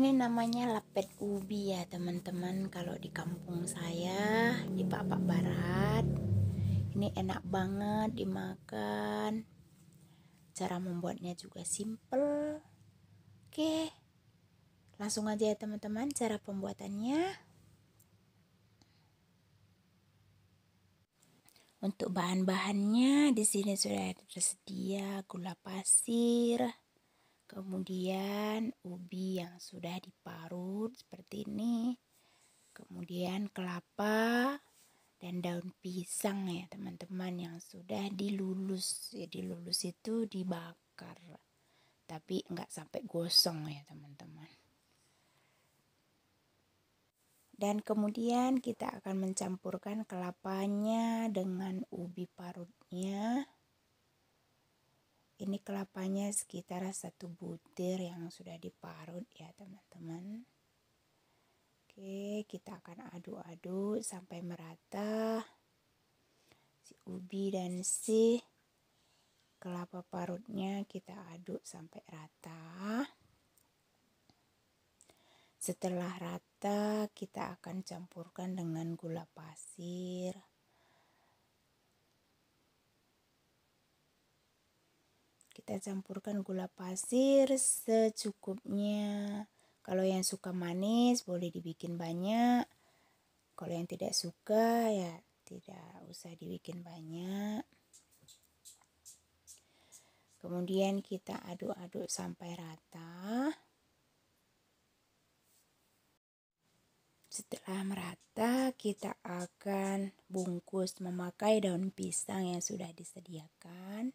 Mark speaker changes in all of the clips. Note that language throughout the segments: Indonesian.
Speaker 1: ini namanya lapet ubi ya teman-teman kalau di kampung saya di Bapak Barat ini enak banget dimakan cara membuatnya juga simple oke langsung aja ya teman-teman cara pembuatannya untuk bahan-bahannya di sini sudah tersedia gula pasir kemudian ubi yang sudah diparut seperti ini, kemudian kelapa dan daun pisang ya teman-teman yang sudah dilulus, ya dilulus itu dibakar, tapi nggak sampai gosong ya teman-teman. Dan kemudian kita akan mencampurkan kelapanya dengan ubi parutnya ini kelapanya sekitar satu butir yang sudah diparut ya teman-teman oke kita akan aduk-aduk sampai merata si ubi dan si kelapa parutnya kita aduk sampai rata setelah rata kita akan campurkan dengan gula pasir kita campurkan gula pasir secukupnya kalau yang suka manis boleh dibikin banyak kalau yang tidak suka ya tidak usah dibikin banyak kemudian kita aduk-aduk sampai rata Setelah merata, kita akan bungkus memakai daun pisang yang sudah disediakan.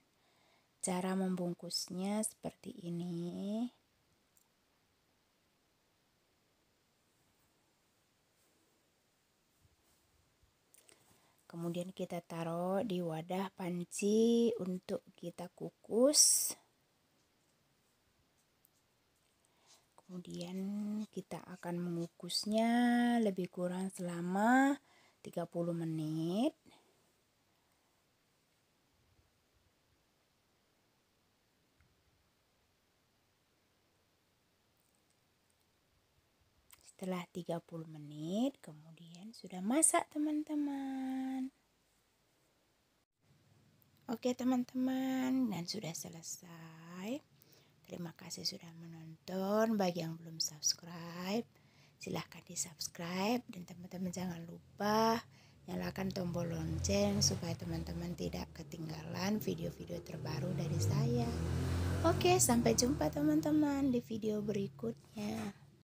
Speaker 1: Cara membungkusnya seperti ini. Kemudian kita taruh di wadah panci untuk kita kukus. Kemudian kita akan mengukusnya lebih kurang selama 30 menit. Setelah 30 menit, kemudian sudah masak teman-teman. Oke teman-teman, dan sudah selesai. Terima kasih sudah menonton. Bagi yang belum subscribe, silahkan di subscribe. Dan teman-teman jangan lupa nyalakan tombol lonceng supaya teman-teman tidak ketinggalan video-video terbaru dari saya. Oke, sampai jumpa teman-teman di video berikutnya.